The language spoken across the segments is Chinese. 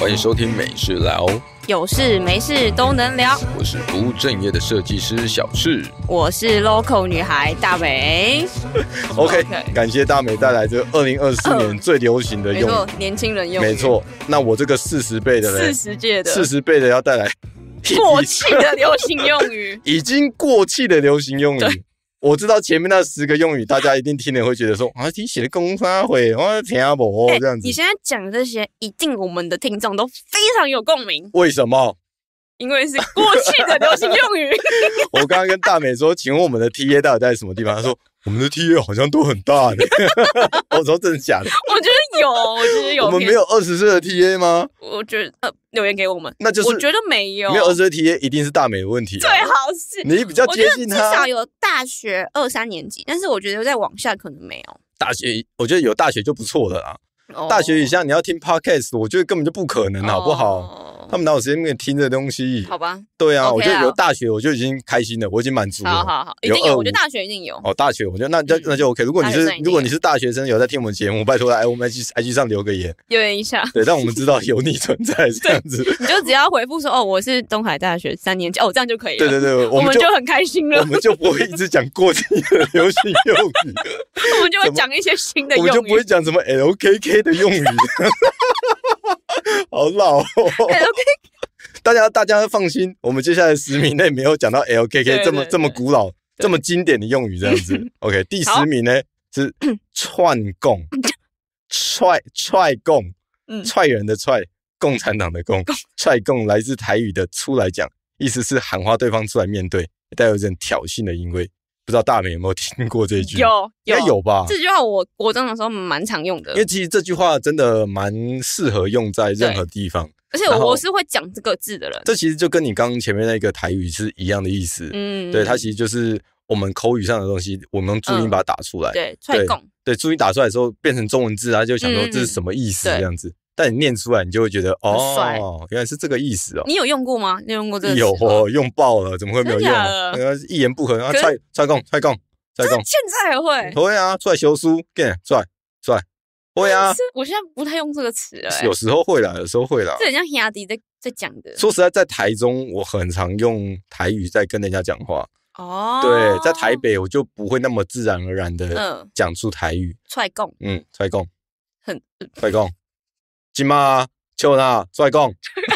欢迎收听《美事聊》，有事没事都能聊。我是不务正业的设计师小赤，我是 local 女孩大美。OK，感谢大美带来这二零二四年最流行的用年轻人用，没错。那我这个四十倍的，四十届的，四十倍的要带来过气的流行用语，已经过气的流行用语。我知道前面那十个用语，大家一定听了会觉得说啊，听写的空乏会，我听不这样子。你现在讲这些，一定我们的听众都非常有共鸣。为什么？因为是过去的流行用语。我刚刚跟大美说，请问我们的 TA 到底在什么地方？他说我们的 TA 好像都很大。我说真的假的？我觉得有，我觉得有。我们没有二十岁的 TA 吗？我觉得呃，留言给我们，那就是我觉得没有。没有二十岁 TA，一定是大美的问题。最好是你比较接近他，至少有大学二三年级，但是我觉得再往下可能没有。大学我觉得有大学就不错了啦。大学以下你要听 podcast，我觉得根本就不可能，好不好？他们拿我时间你听这东西，好吧？对啊，我就有大学，我就已经开心了，我已经满足了。好好好，一定有，我觉得大学一定有。哦，大学，我觉得那那那就 OK。如果你是如果你是大学生，有在听我们节目，拜托来我们 IG IG 上留个言，留言一下，对，让我们知道有你存在 这样子。你就只要回复说，哦，我是东海大学三年，级哦，这样就可以了。对对对，我们就很开心了，我们就不会一直讲过去的流行用语，我们就会讲一些新的用语，我就不会讲什么 LKK 的用语。好老哦 k 大家大家放心，我们接下来十名内没有讲到 LKK 这么这么古老、这么经典的用语这样子。OK，第十名呢是“串供，踹踹供，踹人的“踹”，共产党的“共”，踹供来自台语的“出来讲”，意思是喊话对方出来面对，带有一点挑衅的意味。不知道大美有没有听过这句？有，应该有吧。这句话我我真的时候蛮常用的，因为其实这句话真的蛮适合用在任何地方。而且我是会讲这个字的人，这其实就跟你刚前面那个台语是一样的意思。嗯，对，它其实就是我们口语上的东西，我们用注音把它打出来。对，对，对，注音打出来之时候变成中文字，他就想说这是什么意思这样子。但你念出来，你就会觉得哦，原来是这个意思哦。你有用过吗？你用过这个？有哦，用爆了，怎么会没有用？一言不合，然后踹踹杠，踹杠，踹杠。现在还会？会啊，踹修书 get，出帅会啊。我现在不太用这个词了，有时候会啦，有时候会啦。很像 Heady 在在讲的。说实在，在台中，我很常用台语在跟人家讲话哦。对，在台北，我就不会那么自然而然的讲出台语。踹杠，嗯，踹杠，很踹杠。行吗？丘纳帅工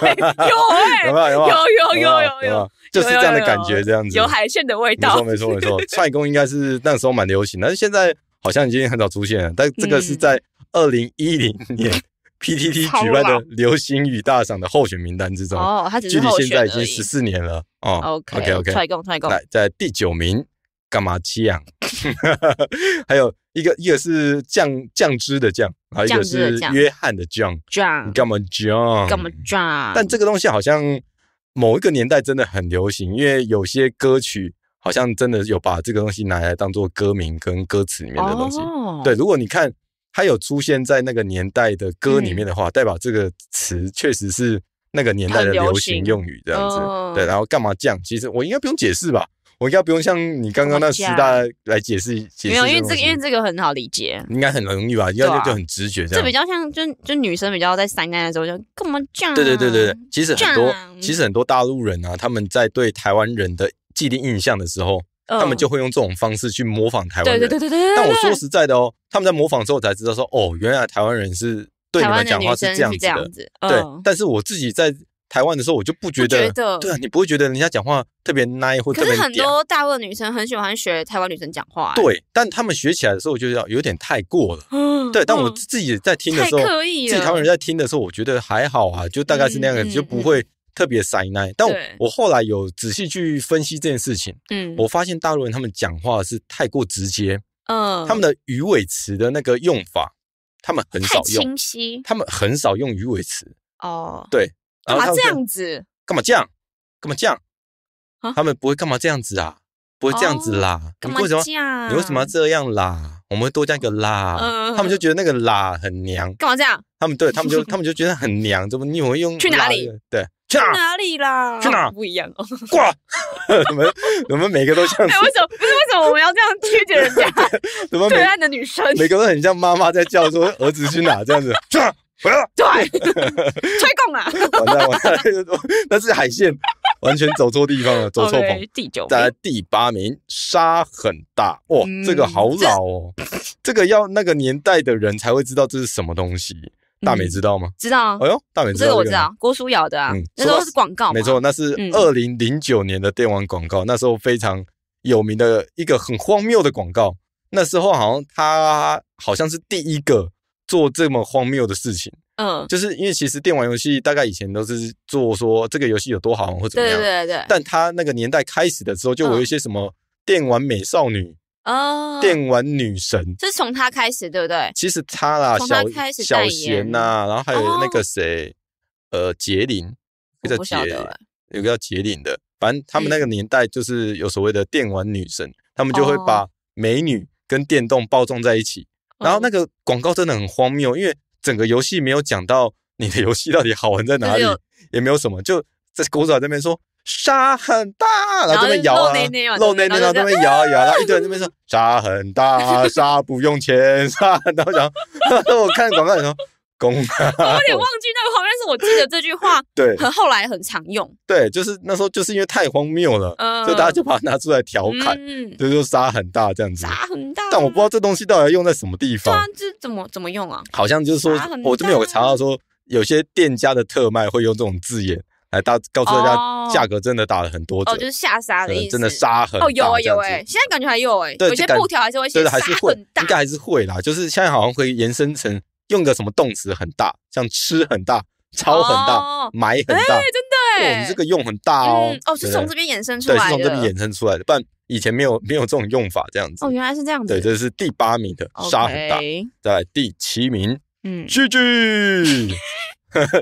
有哎，有有有有有，就是这样的感觉，这样子有海鲜的味道。没错没错没错，帅工 应该是那时候蛮流行，但是现在好像已经很早出现了。但这个是在二零一零年 PTT 举办的流行语大赏的候选名单之中哦，他只是候选而已。已经十四年了哦。OK OK OK，帅工帅工来在第九名，干嘛七养？还有。一个一个是酱酱汁的酱，还有一个是约翰的酱。酱，干嘛酱？干嘛酱？但这个东西好像某一个年代真的很流行，因为有些歌曲好像真的有把这个东西拿来当做歌名跟歌词里面的东西。对，如果你看它有出现在那个年代的歌里面的话，代表这个词确实是那个年代的流行用语这样子。对，然后干嘛酱？其实我应该不用解释吧。我应该不用像你刚刚那十大来解释，解释。没有，因为这个因为这个很好理解，应该很容易吧？要不就很直觉，这样。这比较像，就就女生比较在三观的时候就干嘛这样？对对对对对对对对对。其实很多，其实很多大陆人啊，他们在对台湾人的既定印象的时候，他们就会用这种方式去模仿台湾人。对对对对对。但我说实在的哦，他们在模仿之后才知道说，哦，原来台湾人是对你们讲话是这样子的。对，但是我自己在。台湾的时候，我就不觉得，对啊，你不会觉得人家讲话特别奶，或者。可是很多大陆女生很喜欢学台湾女生讲话。对，但他们学起来的时候，我觉得有点太过了。嗯。对，但我自己在听的时候，自己台湾人在听的时候，我觉得还好啊，就大概是那样，子，就不会特别塞奶。但我后来有仔细去分析这件事情，嗯，我发现大陆人他们讲话是太过直接，嗯，他们的鱼尾词的那个用法，他们很少用，清晰，他们很少用鱼尾词。哦，对。啊，这样子，干嘛这样，干嘛这样？他们不会干嘛这样子啊，不会这样子啦。你为什么，你为什么要这样啦？我们会多加一个啦，他们就觉得那个啦很娘。干嘛这样？他们对，他们就 他们就觉得很娘。怎么你也会用？去哪里？对，去哪里啦？去哪不一样？哦。挂。我们我们每个都这样。为什么？不是为什么我们要这样贴近人家？怎么？对岸的女生。每个都很像妈妈在叫说儿子去哪这样子。去哪？不 要对 吹贡啊！完蛋完蛋，那是海鲜，完全走错地方了，走错榜。第九，再来第八名，沙很大哇，这个好老哦，这个要那个年代的人才会知道这是什么东西。大美知道吗？知道啊。哎呦，大美知道这个我知道。郭书瑶的啊，那时候是广告。没错，那是二零零九年的电玩广告，那时候非常有名的一个很荒谬的广告。那时候好像他好像是第一个。做这么荒谬的事情，嗯，就是因为其实电玩游戏大概以前都是做说这个游戏有多好玩或怎么样，对对对但他那个年代开始的时候，就有一些什么电玩美少女哦，电玩女神，是从他开始，对不对？其实他啦，小小贤呐，然后还有那个谁，呃，杰林，一个杰，有个叫杰林的，反正他们那个年代就是有所谓的电玩女神，他们就会把美女跟电动暴装在一起。然后那个广告真的很荒谬，因为整个游戏没有讲到你的游戏到底好玩在哪里，也没有什么。就在狗仔那边说沙很大，然后这边摇啊，露内内，然后这边摇啊摇，然后一堆人这边说 沙很大，沙不用钱，大，然后讲我看广告的时候。我有点忘记那个画但是我记得这句话，对，很后来很常用。对，就是那时候就是因为太荒谬了，嗯，就大家就把它拿出来调侃，就就杀很大这样子，杀很大。但我不知道这东西到底用在什么地方。这怎么怎么用啊？好像就是说，我这边有查到说，有些店家的特卖会用这种字眼来大告诉大家价格真的打了很多折，哦，就是下杀的意思，真的杀哦，有啊有哎，现在感觉还有哎，有些布条还是会下杀很大，应该还是会啦，就是现在好像会延伸成。用个什么动词很大，像吃很大、抄很大、买很大，真的！哇，你这个用很大哦，哦，是从这边衍生出来的，对，是从这边衍生出来的，不然以前没有没有这种用法这样子。哦，原来是这样子。对，这是第八名的，沙很大，在第七名，嗯，居居，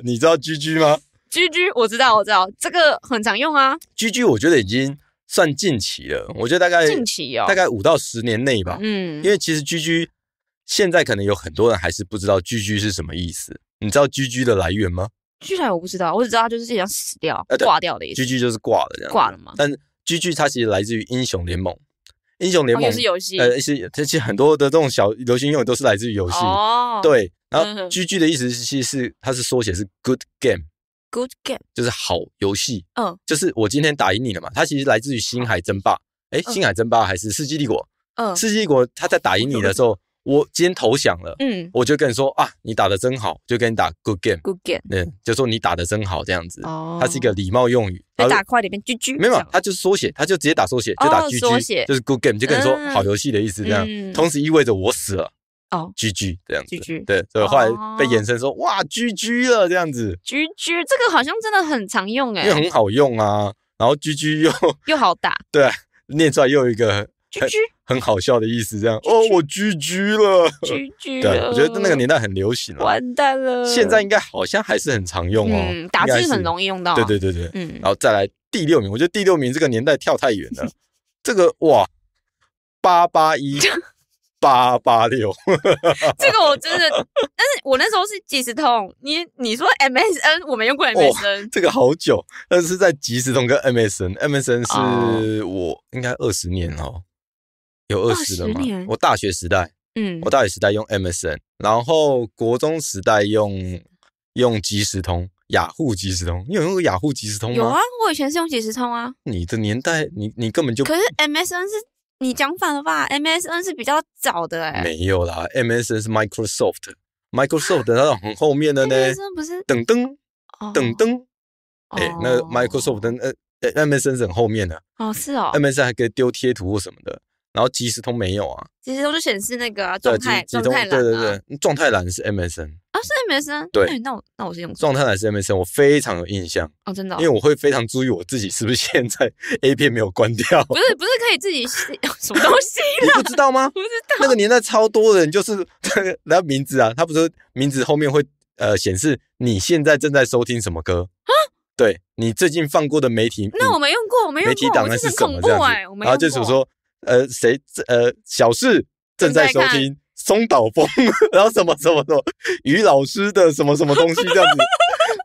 你知道居居吗？居居，我知道，我知道，这个很常用啊。居居，我觉得已经算近期了，我觉得大概近期哦，大概五到十年内吧，嗯，因为其实居居。现在可能有很多人还是不知道 “GG” 是什么意思。你知道 “GG” 的来源吗居然我不知道，我只知道它就是样死掉、挂掉的意思。“GG” 就是挂了这样挂了吗？但 “GG” 它其实来自于《英雄联盟》，《英雄联盟》是游戏，呃，是其实很多的这种小流行用语都是来自于游戏。哦，对，然后 “GG” 的意思是其实是它是缩写，是 “Good Game”，“Good Game” 就是好游戏。嗯，就是我今天打赢你了嘛？它其实来自于《星海争霸》，哎，《星海争霸》还是《世纪帝国》？嗯，《世纪帝国》他在打赢你的时候。我今天投降了，嗯，我就跟你说啊，你打的真好，就跟你打 good game，good game，嗯，就说你打的真好这样子，哦，它是一个礼貌用语。打快点，别 g 鞠。没有，它就是缩写，它就直接打缩写，就打 gg，就是 good game，就跟你说好游戏的意思这样，同时意味着我死了哦，g g 这样，子。对，所以后来被衍生说哇 gg 了这样子，g g 这个好像真的很常用哎，因为很好用啊，然后 gg 又又好打，对，念出来又一个。居居 很好笑的意思，这样哦，我居居了，居居了。我觉得那个年代很流行了，完蛋了。现在应该好像还是很常用哦，打字很容易用到。对对对对，嗯。然后再来第六名，我觉得第六名这个年代跳太远了。这个哇，八八一八八六，这个我真的，但是我那时候是即时通，你你说 MSN 我没用过 MSN，这个好久，但是在即时通跟 MSN，MSN 是我应该二十年哦。有二十了吗？我大学时代，嗯，我大学时代用 MSN，然后国中时代用用即时通、雅虎即时通，你有用过雅虎即时通吗？有啊，我以前是用即时通啊。你的年代，你你根本就可是 MSN 是你讲反了吧？MSN 是比较早的哎，没有啦，MSN 是 Microsoft，Microsoft 它种很后面的呢，MSN 不是等等等等，哎，那 Microsoft 跟呃 MSN 是很后面的哦，是哦，MSN 还可以丢贴图或什么的。然后即时通没有啊，即时通就显示那个状态状态栏，对对对，状态栏是 MSN 啊，是 MSN。对，那我那我是用状态栏是 MSN，我非常有印象哦，真的，因为我会非常注意我自己是不是现在 a 片没有关掉，不是不是可以自己 什么东西，你不知道吗？不知道，那个年代超多人就是，然后名字啊，他不是名字后面会呃显示你现在正在收听什么歌啊？对，你最近放过的媒体，那我没用过，我没用过，这是什么这样子？哎，我没用过，然后就是说。呃，谁？呃，小四正在收听松岛枫，然后什么什么什么，于老师的什么什么东西这样子。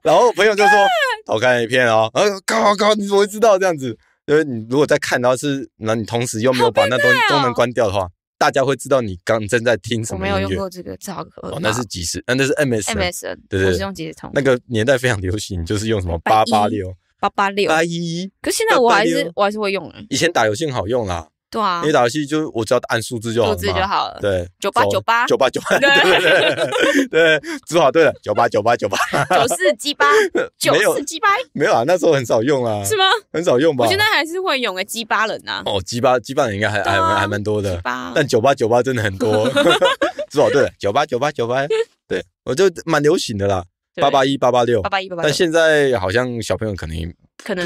然后朋友就说：“好看一片哦，呃，后搞你怎么会知道这样子？因为你如果在看，然后是，那你同时又没有把那东都能关掉的话，大家会知道你刚正在听什么音乐。我没有用过这个，那是即时，那是 MSN，MSN 对对，我是用即时通。那个年代非常流行，就是用什么八八六、八八六、八一。可是现在我还是我还是会用啊。以前打游戏好用啦。对啊，你打游戏就我只要按数字就好，数字就好了。对，九八九八九八九。八，对对 对，只好对了，九八九八九八。九四鸡八，九四鸡八，没有啊，那时候很少用啊，是吗？很少用吧。我现在还是会用哎，鸡八人呐。哦，鸡八鸡八人应该还还还蛮多的。但九八九八真的很多，只好对了，九八九八九八。对，我就蛮流行的啦，八八一八八六，八八一八八但现在好像小朋友可能可能。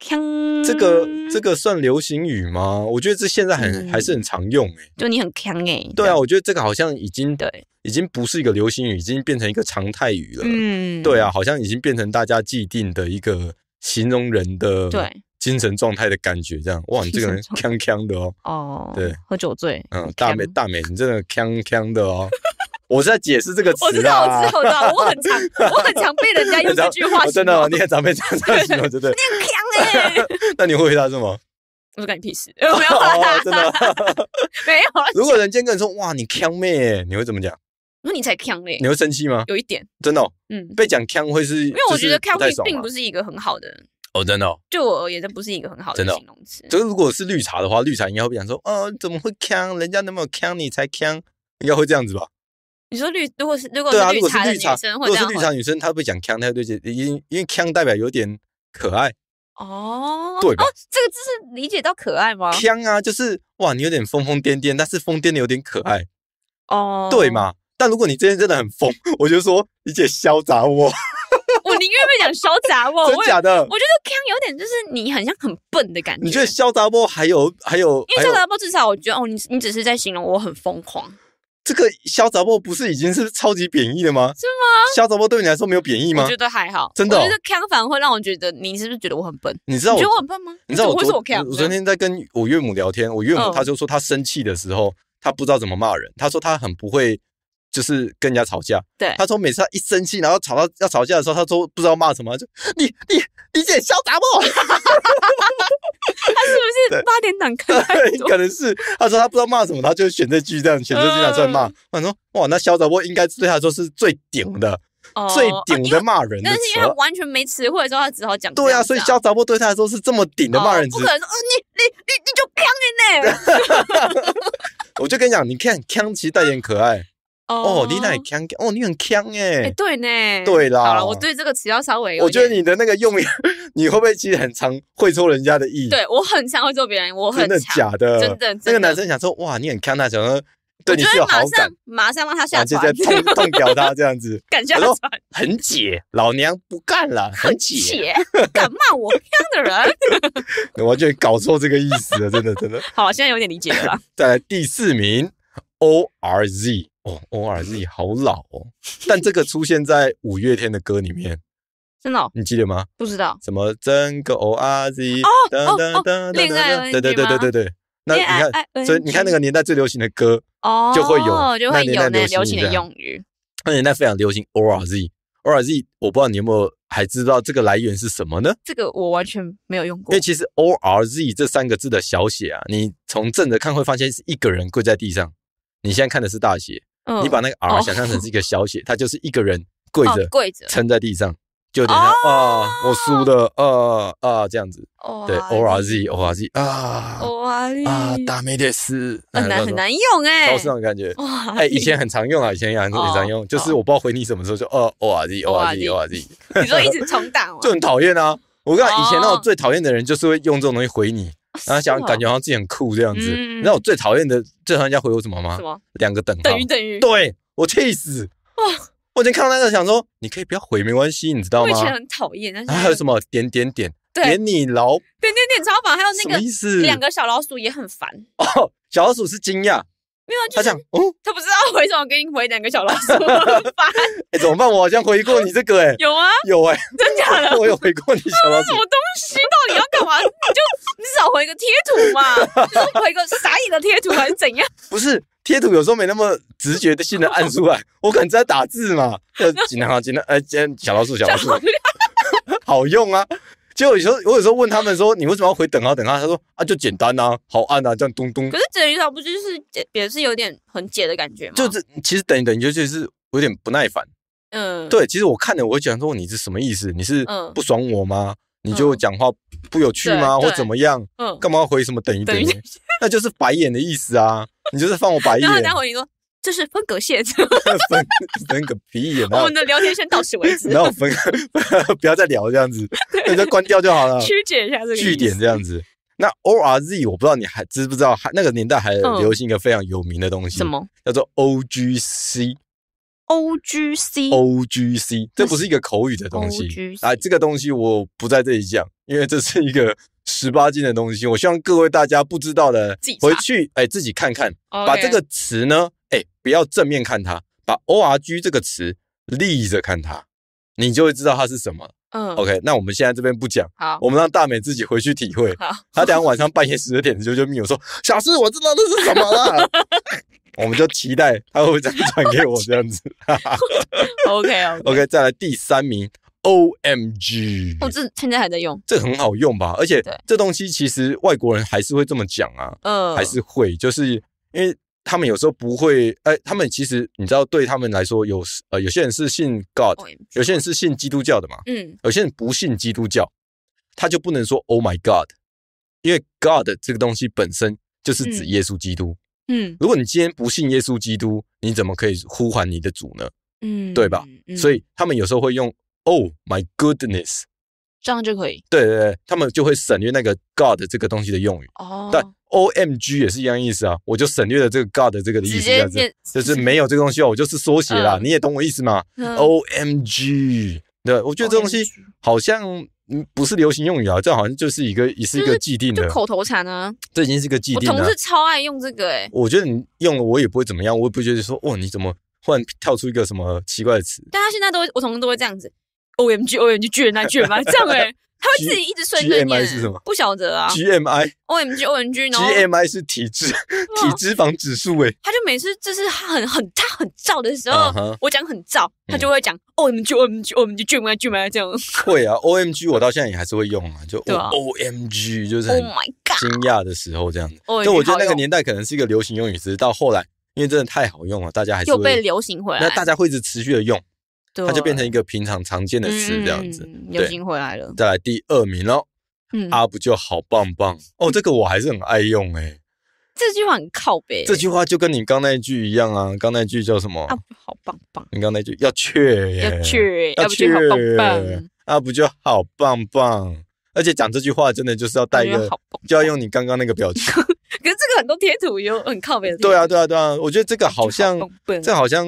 锵，这个这个算流行语吗？我觉得这现在很还是很常用哎，就你很强哎。对啊，我觉得这个好像已经对，已经不是一个流行语，已经变成一个常态语了。嗯，对啊，好像已经变成大家既定的一个形容人的对精神状态的感觉，这样。哇，你这个人锵锵的哦。哦，对，喝酒醉。嗯，大美大美，你真的锵锵的哦。我是在解释这个词、我知道我知道，我知道，我很常，我很常被人家用这句话 真的，你很常被讲这些，我觉得你强哎。那你会回答什么？我说关你屁事，我 没有。真的 没有。如果人家跟你说哇，你强妹，你会怎么讲？我说你才强哎。你会生气吗？有一点，真的，嗯。被讲强会是，因为我觉得强并不是一个很好的。哦，真的。就我而言，这不是一个很好的形容词。就是如果是绿茶的话，绿茶应该会讲说哦，怎么会强？人家那么有强，你才强，应该会这样子吧？你说绿如果是如果是绿茶的女生，或者是绿茶女生，她会讲 k a n 她会理因因为腔 a n 代表有点可爱哦。对，这个字是理解到可爱吗？腔 a n 啊，就是哇，你有点疯疯癫癫，但是疯癫的有点可爱哦，对嘛？但如果你今天真的很疯，我就说你姐嚣张我。我宁愿被讲嚣张我，真假的？我觉得腔 a n 有点就是你很像很笨的感觉。你觉得嚣张我还有还有？因为嚣张我至少我觉得哦，你你只是在形容我很疯狂。这个“肖杂波不是已经是超级贬义了吗？是吗？“肖杂波对你来说没有贬义吗？我觉得还好，真的。我觉得 “can” 反而会让我觉得你是不是觉得我很笨？你知道我？觉得我很笨吗？你知道我昨我昨天在跟我岳母聊天，我岳母她就说她生气的时候她不知道怎么骂人，她说她很不会。就是跟人家吵架，对，他说每次他一生气，然后吵到要吵架的时候，他都不知道骂什么，就你你你姐肖达波，他是不是八点档开？对，可能是他说他不知道骂什么，他就选这句这样选这句打在骂。我说哇，那肖达波应该对他说是最顶的，最顶的骂人的。但是因为他完全没词汇，时候，他只好讲对啊，所以肖达波对他来说是这么顶的骂人词。不可能说你你你你就呛人呢。我就跟你讲，你看康奇带点可爱。哦，你很强哦，你很强哎！哎，对呢，对啦。好了，我对这个词要稍微。我觉得你的那个用，你会不会其实很常会抽人家的意对我很常会抽别人。真的假的？真的。那个男生想说，哇，你很强，他想说对你有好感。马上让他下台，感觉在痛 痛屌他这样子。感觉很很解，老娘不干了，很解，敢骂我样的人，我就搞错这个意思了，真的真的。好现在有点理解了。再来第四名，O R Z。哦，R Z 好老哦，但这个出现在五月天的歌里面，真的？你记得吗？不知道什么整个 O R Z 哦哦哦，恋爱对对对对对对，那你看，所以你看那个年代最流行的歌哦，就会有就会有那流行的用语，那年代非常流行 O R Z O R Z，我不知道你有没有还知道这个来源是什么呢？这个我完全没有用过，因为其实 O R Z 这三个字的小写啊，你从正着看会发现是一个人跪在地上，你现在看的是大写。你把那个 r 想象成是一个小写，它就是一个人跪着跪着撑在地上，就等于啊，我输了，啊啊这样子。对，or z，or z，啊啊，大没得斯，很难用哎，都是这种感觉。哎，以前很常用啊，以前也很常用，就是我不知道回你什么时候就呃，or z，or z，or z。你说一直重打，就很讨厌啊。我跟你你，以前那种最讨厌的人就是会用这种东西回你，然后想感觉好像自己很酷这样子。你知道我最讨厌的，最讨厌人家回我什么吗？什么？两个等号等于等于，对我气死。哇！我今天看到那个想说，你可以不要回没关系，你知道吗？以前很讨厌。还有什么点点点点你老点点点超烦，还有那个两个小老鼠也很烦。哦，小老鼠是惊讶。没有啊，他讲，嗯，他不知道为什么给你回两个小老鼠，哎，怎么办？我好像回过你这个，哎，有啊，有哎，真假的？我有回过你？什么东西？到底要干嘛？你就你少回个贴图嘛？多回个傻眼的贴图还是怎样？不是贴图，有时候没那么直觉的性的按出来，我可能在打字嘛。就简单哈，简单，哎，今天小老鼠，小老鼠，好用啊。就有时候，我有时候问他们说：“你为什么要回等啊等啊？”他说：“啊，就简单啊，好按啊，这样咚咚。”可是等一等不就是也是有点很解的感觉吗？就是其实等一等，尤其是有点不耐烦。嗯，对，其实我看了，我想说你是什么意思？你是不爽我吗？你就讲话不有趣吗？或怎么样？嗯，干嘛要回什么等一等？那就是白眼的意思啊！你就是放我白 眼。然后你说。就是分隔线，分 分隔屁眼。我们的聊天先到此为止。然后分，不要再聊这样子，那就关掉就好了。曲解一下这个。句点这样子。那 O R Z 我不知道你还知不知道，还那个年代还流行一个非常有名的东西，什么叫做 O G C？O G C O G C 这不是一个口语的东西啊，这个东西我不在这里讲，因为这是一个十八禁的东西。我希望各位大家不知道的，回去哎自己看看，把这个词呢。哎，不要正面看它，把 O R G 这个词立着看它，你就会知道它是什么。嗯，OK，那我们现在这边不讲，好，我们让大美自己回去体会。好，他等下晚上半夜十二点就密我说，小四，我知道那是什么了。我们就期待他会不会再传给我这样子。OK OK，再来第三名 O M G，我这现在还在用，这很好用吧？而且这东西其实外国人还是会这么讲啊，嗯，还是会，就是因为。他们有时候不会，哎，他们其实你知道，对他们来说，有呃，有些人是信 God，有些人是信基督教的嘛，嗯，有些人不信基督教，他就不能说 Oh my God，因为 God 这个东西本身就是指耶稣基督，嗯，如果你今天不信耶稣基督，你怎么可以呼唤你的主呢？嗯，对吧？所以他们有时候会用 Oh my goodness。这样就可以，对对对，他们就会省略那个 God 这个东西的用语。哦，但 O M G 也是一样意思啊，我就省略了这个 God 这个意思子就是没有这个东西，我就是缩写啦。你也懂我意思吗？O M G，对，我觉得这东西好像不是流行用语啊，这好像就是一个，也是一个既定的口头禅啊。这已经是一个既定的。我同事超爱用这个哎，我觉得你用了我也不会怎么样，我也不觉得说哇你怎么忽然跳出一个什么奇怪的词。但他现在都我同事都会这样子。O M G O M G 咦那卷吗？这样哎，他会自己一直顺什么？不晓得啊。G M I O M G O M G 然后 G M I 是体脂体脂肪指数哎，他就每次就是他很很他很燥的时候，我讲很燥，他就会讲 O M G O M G 我们就卷吗？卷吗？这样。会啊，O M G 我到现在也还是会用啊，就 O M G 就是惊讶的时候这样子。就我觉得那个年代可能是一个流行用语，直到后来，因为真的太好用了，大家还是又被流行回来，那大家会一直持续的用。它就变成一个平常常见的词，这样子，对，回来了。再来第二名，然后，阿不就好棒棒哦，这个我还是很爱用哎。这句话很靠背。这句话就跟你刚那句一样啊，刚那句叫什么？啊好棒棒。你刚那句要去，要去，要去，好棒棒。不就好棒棒，而且讲这句话真的就是要带一个，就要用你刚刚那个表情。可是这个很多贴图有很靠北的。对啊，对啊，对啊，我觉得这个好像，这好像。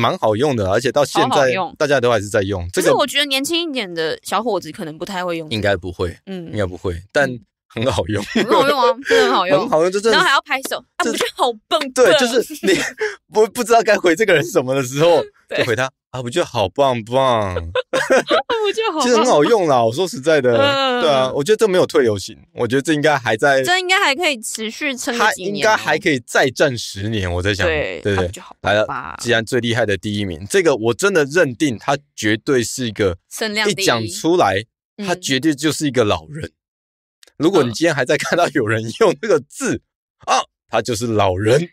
蛮好用的，而且到现在大家都还是在用。可是我觉得年轻一点的小伙子可能不太会用，应该不会，嗯，应该不会，但 很好用，很好用啊，真的好用，很好用。然后还要拍手，啊，不是好笨，对，就是你，不不知道该回这个人什么的时候，就回他。啊，我觉得好棒棒 我觉得好，其 实很好用啦。我说实在的，对啊，我觉得这没有退流行，我觉得这应该还在，这应该还可以持续撑几年，它应该还可以再战十年。我在想，对对对，好了，既然最厉害的第一名，这个我真的认定他绝对是一个，一讲出来，他绝对就是一个老人。如果你今天还在看到有人用这个字啊，他就是老人。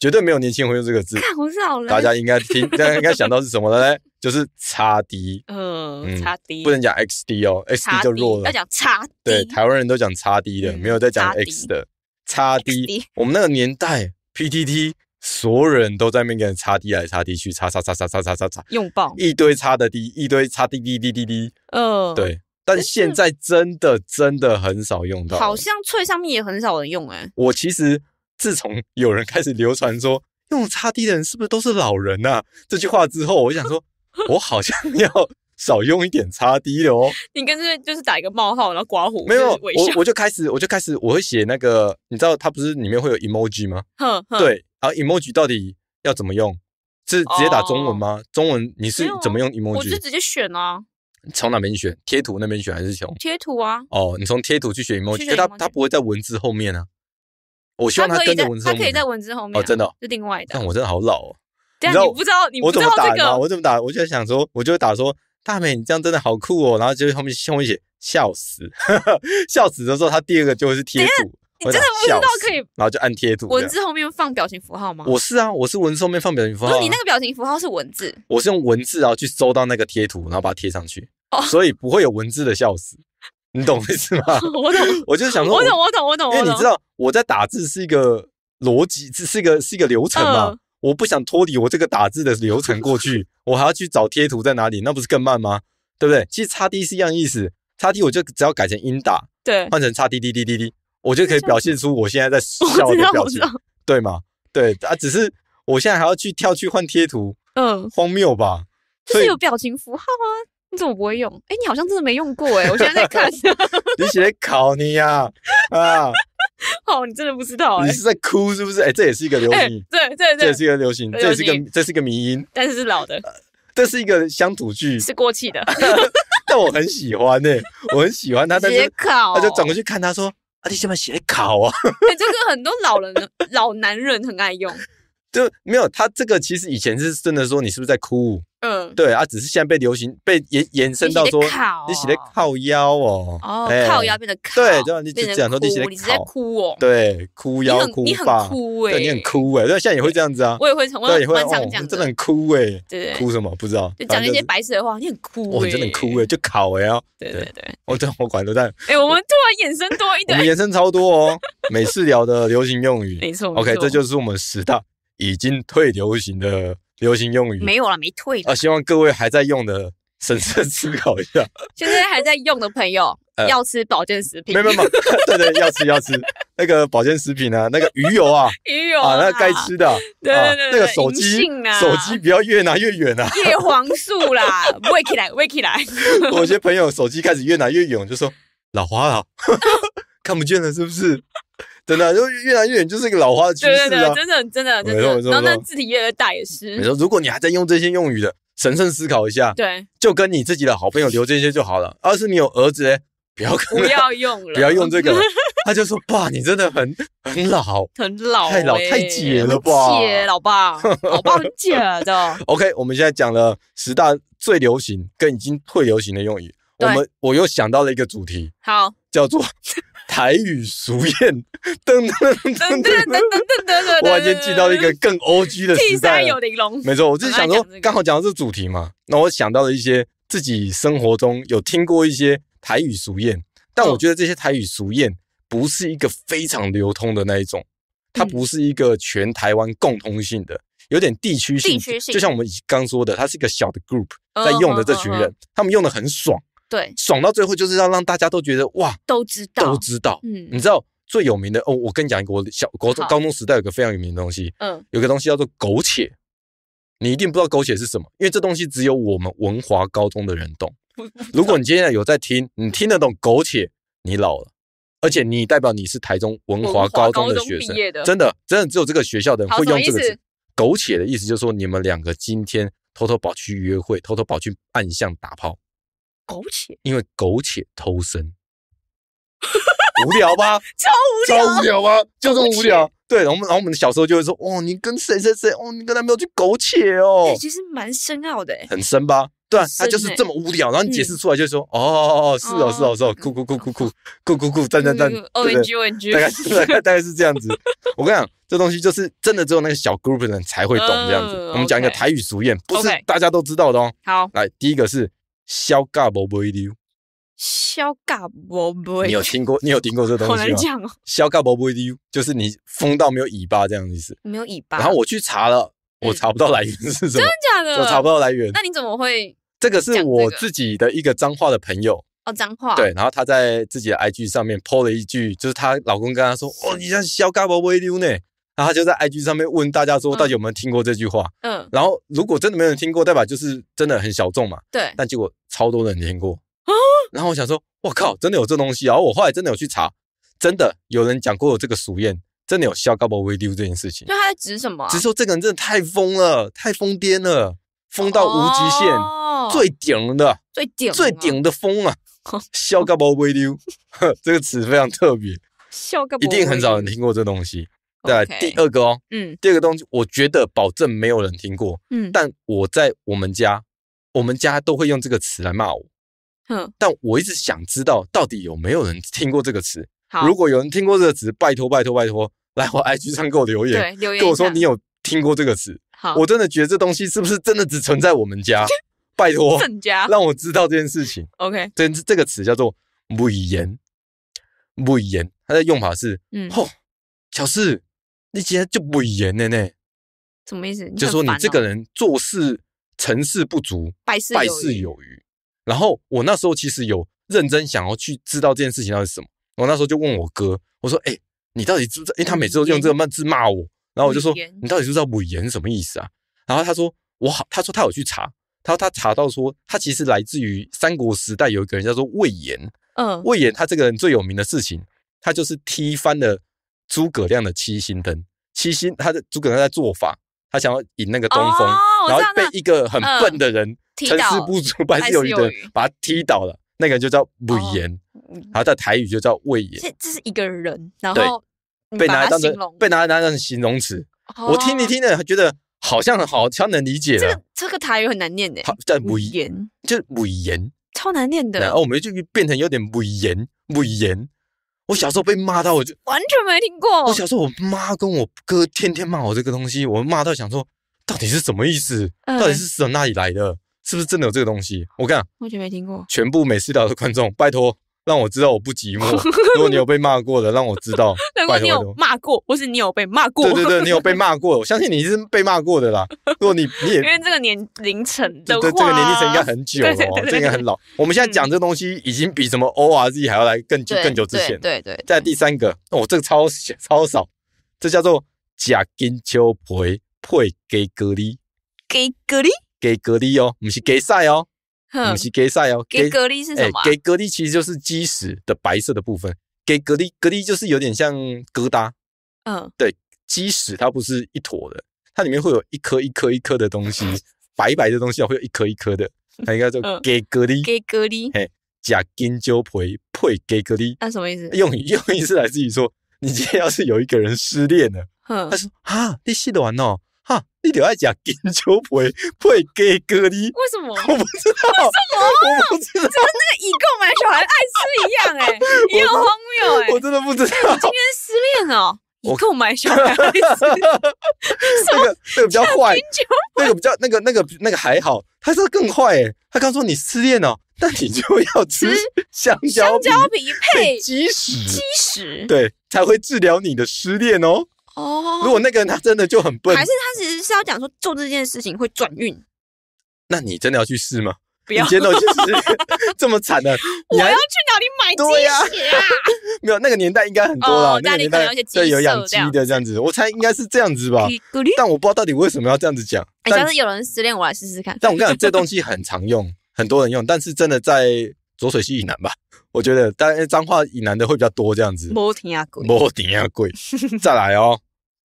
绝对没有年轻人会用这个字，大家应该听，大家应该想到是什么了嘞？就是擦 D，嗯，擦 D，不能讲 X D 哦，X D 就弱了，要讲擦 D。对，台湾人都讲擦 D 的，没有在讲 X 的，擦 D。我们那个年代，P T T，所有人都在那边跟人擦 D 来擦 D 去，擦擦擦擦擦擦擦擦，用爆一堆擦的 D，一堆擦滴滴滴滴滴，嗯，对。但现在真的真的很少用到，好像翠上面也很少人用哎，我其实。自从有人开始流传说用擦地的人是不是都是老人呐这句话之后，我就想说，我好像要少用一点擦地的哦。你跟这就是打一个冒号，然后刮胡。没有，我我就开始，我就开始，我会写那个，你知道它不是里面会有 emoji 吗？对，然后 emoji 到底要怎么用？是直接打中文吗？中文你是怎么用 emoji？我是直接选啊。从哪边选？贴图那边选还是从？贴图啊。哦，你从贴图去选 emoji，它它不会在文字后面啊。我希望他跟着文字，他可以在文字后面哦，真的，是另外的。但我真的好老哦，你知道？我不知道，我怎么打的吗？我怎么打？我就想说，我就打说，大美，你这样真的好酷哦。然后就后面后面写笑死，笑死的时候，他第二个就会是贴图。你真的不知道可以？然后就按贴图。文字后面放表情符号吗？我是啊，我是文字后面放表情符号。不，你那个表情符号是文字。我是用文字然后去搜到那个贴图，然后把它贴上去，所以不会有文字的笑死。你懂意思吗？我懂，我就是想说，我懂，我懂，我懂。因为你知道，我在打字是一个逻辑，这是一个是一个流程嘛。我不想脱离我这个打字的流程过去，我还要去找贴图在哪里，那不是更慢吗？对不对？其实叉 D 是一样意思，叉 D 我就只要改成音打，对，换成叉 D 滴滴滴滴，我就可以表现出我现在在 笑的表情，对吗？对啊，只是我现在还要去跳去换贴图，嗯，荒谬吧？就是有表情符号啊。你怎么不会用？哎，你好像真的没用过哎！我现在在看，你写考你呀啊！哦，你真的不知道你是在哭是不是？哎，这也是一个流行，对对对，这是一个流行，这是一个，这是一个迷音，但是是老的，这是一个乡土剧，是过气的，但我很喜欢哎，我很喜欢他。写考，他就转过去看他说：“啊，你怎么写考啊！”哎，这个很多老人、老男人很爱用，就没有他这个，其实以前是真的说你是不是在哭？嗯，对啊，只是现在被流行被延延伸到说，你写的靠腰哦，靠腰变得靠，对，这你只讲说，你写是在哭哦，对，哭腰，你很哭哎，你很哭哎，对，现在也会这样子啊，我也会很，对，也会这样，真的很哭哎，对，哭什么不知道，就讲一些白色的话，你很哭，我真的哭哎，就考哎哦，对对对，我对，我管都在，哎，我们突然衍生多一点，我们衍生超多哦，没事聊的流行用语，没事，OK，这就是我们十大已经退流行的。流行用语没有了，没退啊！希望各位还在用的，审视思考一下。现在还在用的朋友，要吃保健食品。没有没有，对对，要吃要吃那个保健食品呢，那个鱼油啊，鱼油啊，那该吃的。对对对，那个手机，手机不要越拿越远啊。叶黄素啦，Wakey 来 w a k e 来。有些朋友手机开始越拿越远，就说老花了，看不见了，是不是？真的就越来越远，就是一个老花的趋势啊！对对对，真的真的，没错没错。然后呢，字体越来越大也是。没错，如果你还在用这些用语的，神圣思考一下。对，就跟你自己的好朋友留这些就好了。要是你有儿子，不要不要用了，不要用这个。他就说：“爸，你真的很很老，很老，太老太姐了吧，老爸，老爸很简的。” OK，我们现在讲了十大最流行跟已经退流行的用语。我们我又想到了一个主题，好，叫做。台语俗谚，噔噔噔噔噔噔噔噔噔，已然间记到一个更 O G 的时代。有玲珑，没错，我就是想说，刚好讲到这主题嘛，那我想到了一些自己生活中有听过一些台语俗谚，但我觉得这些台语俗谚不是一个非常流通的那一种，它不是一个全台湾共通性的，有点地区性。地区性，就像我们刚说的，它是一个小的 group 在用的这群人，他们用的很爽。对，爽到最后就是要让大家都觉得哇，都知道，都知道。嗯，你知道最有名的哦，我跟你讲一个，我小中高中时代有个非常有名的东西，嗯，有个东西叫做苟且。你一定不知道苟且是什么，因为这东西只有我们文华高中的人懂。如果你今天有在听，你听得懂苟且，你老了，而且你代表你是台中文华高中的学生，真的真的只有这个学校的人会用这个字。苟且的意思就是说，你们两个今天偷偷跑去约会，偷偷跑去暗巷打炮。苟且，因为苟且偷生，无聊吧？超无聊，超无聊吧？就这么无聊。对，然后，然后我们小时候就会说：“哦，你跟谁谁谁，哦，你跟他没有去苟且哦。”其实蛮深奥的，很深吧？对啊，他就是这么无聊。然后解释出来就是说：“哦，是哦，是哦，是哦，酷酷酷酷酷酷酷酷，噔噔噔，O N G O N G，大概是大概是这样子。我跟你讲，这东西就是真的只有那个小 group 的人才会懂这样子。我们讲一个台语俗谚，不是大家都知道的哦。好，来，第一个是。小嘎波波流。小嘎波波，你有听过？你有听过这东西吗？小嘎波波流就是你疯到没有尾巴这样的意思，没有尾巴。然后我去查了，我查不到来源是什么，真的假的？我查不到来源。那你怎么会？这个是我自己的一个脏话的朋友哦，脏话对。然后他在自己的 IG 上面泼了一句，就是她老公跟她说：“哦，你像小嘎波波流呢。”然后就在 IG 上面问大家说：“到底有没有听过这句话？”嗯，然后如果真的没有人听过，代表就是真的很小众嘛。对，但结果超多人听过啊。然后我想说：“我靠，真的有这东西！”然后我后来真的有去查，真的有人讲过有这个鼠宴，真的有笑 Gobble video 这件事情。那他在指什么？指说这个人真的太疯了，太疯癫了，疯到无极限，最顶的、最顶、最顶的疯啊！笑 Gobble video，这个词非常特别，笑一定很少人听过这东西。对，第二个哦，嗯，第二个东西，我觉得保证没有人听过，嗯，但我在我们家，我们家都会用这个词来骂我，哼，但我一直想知道到底有没有人听过这个词。好，如果有人听过这个词，拜托拜托拜托，来我 IG 上给我留言，对，跟我说你有听过这个词。好，我真的觉得这东西是不是真的只存在我们家？拜托，家，让我知道这件事情。OK，这这个词叫做“美语言”，母语言，它的用法是，嗯，吼，小四。那些就伪言的呢？什么意思？就说你这个人做事成事不足，败事败事有余。然后我那时候其实有认真想要去知道这件事情到底是什么。我那时候就问我哥，我说：“哎，你到底知不知道？”哎，他每次都用这个字骂我。然后我就说：“你到底知不知道伪言’什么意思啊？”然后他说：“我好。”他说他有去查，他说他查到说他其实来自于三国时代，有一个人叫做魏延。嗯，魏延他这个人最有名的事情，他就是踢翻了。诸葛亮的七星灯，七星他的诸葛亮在做法，他想要引那个东风，然后被一个很笨的人，成事不足，败事有余的把他踢倒了。那个人就叫魏延，然后在台语就叫魏延。这是一个人，然后被拿来当成被拿来当成形容词。我听你听的觉得好像好像能理解。这个这个台语很难念好叫魏延，就魏延，超难念的。然后我们就变成有点魏延，魏延。我小时候被骂到，我就完全没听过。我小时候，我妈跟我哥天天骂我这个东西，我骂到想说，到底是什么意思？到底是从哪里来的？是不是真的有这个东西？我看完全没听过。全部美式聊的观众，拜托。让我知道我不寂寞。如果你有被骂过的，让我知道。如果你有骂过，或是你有被骂过，对对对，你有被 骂过，我相信你是被骂过的啦。如果你你也因为这个年龄层的话，这个年龄层应该很 久了，这应该很老。我们现在讲这东西，已经比什么 O R Z 还要来更久更久之前。对对。在第三个，哦，这个超超少，这叫做甲根秋培配给隔离，给隔离，给隔离哦，不是给赛哦。不是给塞哦，给隔离是什么？哎，给隔离其实就是鸡屎的白色的部分。给隔离，隔离就是有点像疙瘩。嗯，对，鸡屎它不是一坨的，它里面会有一颗一颗一颗的东西，白白的东西啊，会有一颗一颗的，它应该叫给隔离。给隔离。哎，甲根椒培培给隔离。那什么意思？用语用意是来自于说，你今天要是有一个人失恋了，他说哈，你戏都完了。你就爱讲金秋皮 配鸡骨粒，为什么？我不知道。为什么？我真的，真那个已购买小孩爱吃一样哎，也很荒谬哎，我真的不知道。今天失恋哦，我购买小孩，爱吃。那个那个比较坏，那个比较那个那个那个还好，他是更坏哎。他刚说你失恋哦，那你就要吃香蕉香蕉皮配鸡屎鸡屎，对，才会治疗你的失恋哦。哦，如果那个人他真的就很笨，还是他其实是要讲说做这件事情会转运？那你真的要去试吗？不要，你见到就是 这么惨的。我要去哪里买鸡血啊？没有，那个年代应该很多啦。那个年代有对有养鸡的这样子，我猜应该是这样子吧。但我不知道到底为什么要这样子讲。哎、要是有人失恋，我来试试看。但我跟你讲，这东西很常用，很多人用，但是真的在浊水溪以南吧，我觉得但脏话以南的会比较多这样子。摩顶啊贵，摩顶啊贵，再来哦。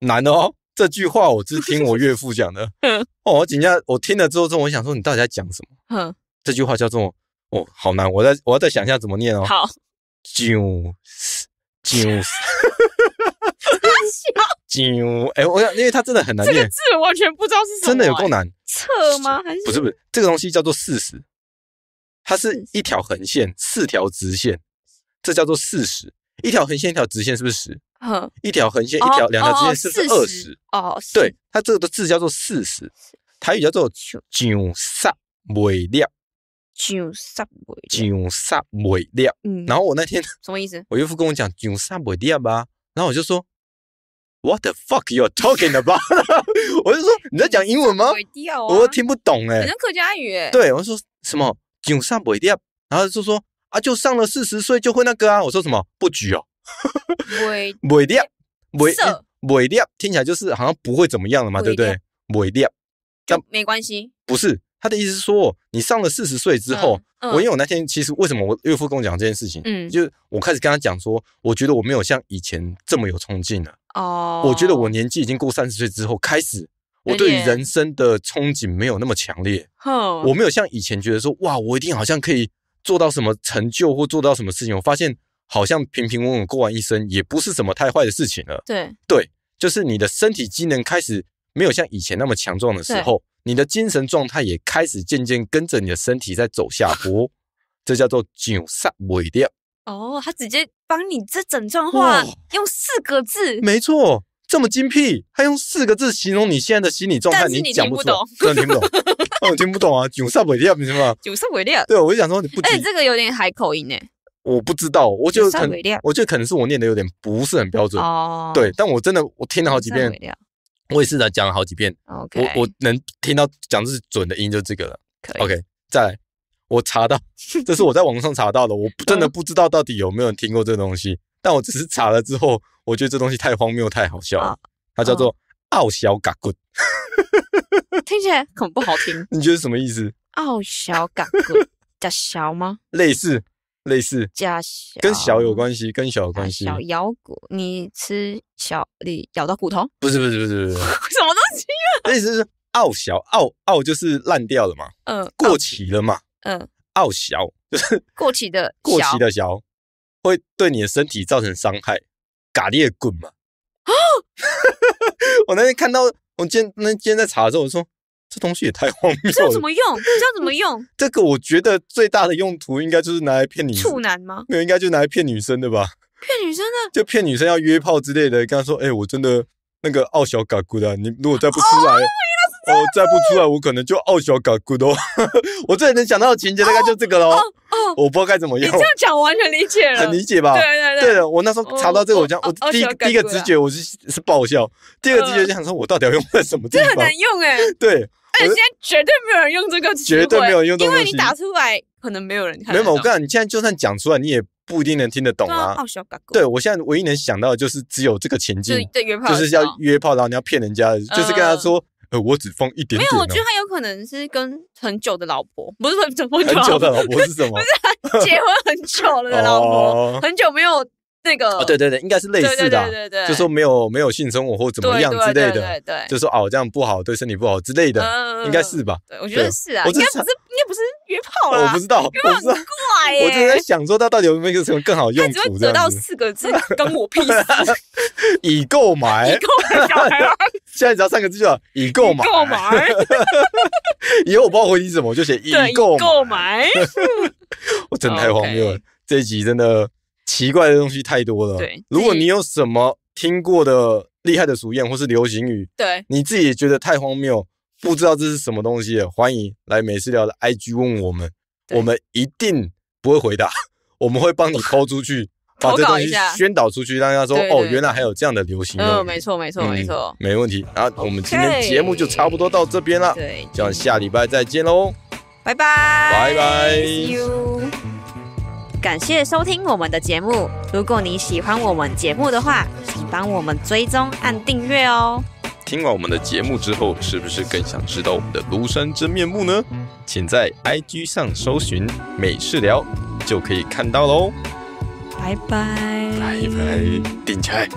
难哦，这句话我是听我岳父讲的。哦，我紧下我听了之后，之后我想说你到底在讲什么？哼，这句话叫做“哦，好难”，我再我要再想一下怎么念哦。好，九 九。哈哈哈哈哈！笑。九哎，我想，因为它真的很难。念，这个字完全不知道是。什么，真的有够难。测吗？还是不是不是这个东西叫做四十？它是一条横线，四条直线，这叫做四十。一条横线，一条直线，是不是十？一条横线，一条两条之间是不是二十？哦，对，它这个的字叫做四十，台语叫做九煞尾料。九煞尾料，九煞尾料。然后我那天什么意思？我岳父跟我讲九煞尾料吧，然后我就说 What the fuck you are talking about？我就说你在讲英文吗？我听不懂哎，客家语哎。对，我说什么九煞尾料？然后就说啊，就上了四十岁就会那个啊。我说什么不举哦。尾没掉，没尾没听起来就是好像不会怎么样了嘛，对不对？尾掉，但没关系。不是他的意思，是说你上了四十岁之后，我因为我那天其实为什么我岳父跟我讲这件事情，嗯，就是我开始跟他讲说，我觉得我没有像以前这么有冲劲了哦。我觉得我年纪已经过三十岁之后，开始我对于人生的憧憬没有那么强烈。我没有像以前觉得说，哇，我一定好像可以做到什么成就或做到什么事情，我发现。好像平平稳稳过完一生也不是什么太坏的事情了。对，对，就是你的身体机能开始没有像以前那么强壮的时候，你的精神状态也开始渐渐跟着你的身体在走下坡，这叫做久煞尾掉。哦，他直接帮你这整段话用四个字，没错，这么精辟，他用四个字形容你现在的心理状态，你讲不懂，真听不懂。哦，听不懂啊，久丧尾掉，知什么？久煞尾掉。对，我就想说你不。哎，这个有点海口音呢。我不知道，我就我觉得可能是我念的有点不是很标准哦。对，但我真的我听了好几遍，我也是在讲了好几遍。我我能听到讲的是准的音，就这个了。OK，再来，我查到 这是我在网上查到的，我真的不知道到底有没有人听过这东西。但我只是查了之后，我觉得这东西太荒谬，太好笑了。它叫做“傲小嘎棍 ”，听起来很不好听。你觉得什么意思？傲小嘎棍叫小吗？类似。类似加小，跟小有关系，跟小有关系。小咬骨，你吃小，你咬到骨头？不是不是不是不是，什么东西？意思是拗小拗拗就是烂掉了嘛，嗯，过期了嘛，嗯，拗小就是过期的过期的小会对你的身体造成伤害，嘎裂棍嘛。啊，我那天看到，我今那今天在查的时候，我说。这东西也太荒谬！了。这怎么用？这知道怎么用？这个我觉得最大的用途应该就是拿来骗你处男吗？没有，应该就拿来骗女生的吧？骗女生的，就骗女生要约炮之类的。跟她说：“哎，我真的那个傲小嘎咕的，你如果再不出来，哦，再不出来，我可能就傲小嘎咕喽。我最能想到的情节大概就这个喽。哦，我不知道该怎么用。你这样讲我完全理解了，很理解吧？对对对。对了，我那时候查到这个，我讲我第第一个直觉我是是爆笑，第二个直觉就想说，我到底要用在什么地方？这很难用哎，对。现在绝对没有人用这个词，绝对没有用东西，因为你打出来可能没有人。看没有，我告诉你，现在就算讲出来，你也不一定能听得懂啊。哦，对，我现在唯一能想到的就是只有这个情境，就是要约炮，然后你要骗人家，就是跟他说，呃，我只放一点点。没有，我觉得他有可能是跟很久的老婆，不是说很久的老婆是什么？不是结婚很久了的老婆，很久没有。那个对对对，应该是类似的，对对对就说没有没有性生活或怎么样之类的，就说哦这样不好，对身体不好之类的，应该是吧？我觉得是啊，我应该不是，应该不是约炮啦，我不知道，我不怪怪，我就在想说他到底有没有什么更好用？途？只会得到四个字，跟我屁股，已购买，已购买现在只要三个字就好，已购买，购买。以后我不知道回你什么，我就写已购购买。我真的太荒谬了，这一集真的。奇怪的东西太多了。对，如果你有什么听过的厉害的俗谚或是流行语，对，你自己觉得太荒谬，不知道这是什么东西，欢迎来美食聊的 IG 问我们，我们一定不会回答，我们会帮你抛出去，把这东西宣导出去，让大家说哦，原来还有这样的流行语。嗯，没错没错没错，没问题。然后我们今天节目就差不多到这边了，对，这样下礼拜再见喽，拜拜，拜拜。感谢收听我们的节目。如果你喜欢我们节目的话，请帮我们追踪按订阅哦。听完我们的节目之后，是不是更想知道我们的庐山真面目呢？请在 IG 上搜寻“美视聊”，就可以看到喽。拜拜，拜拜，顶起来！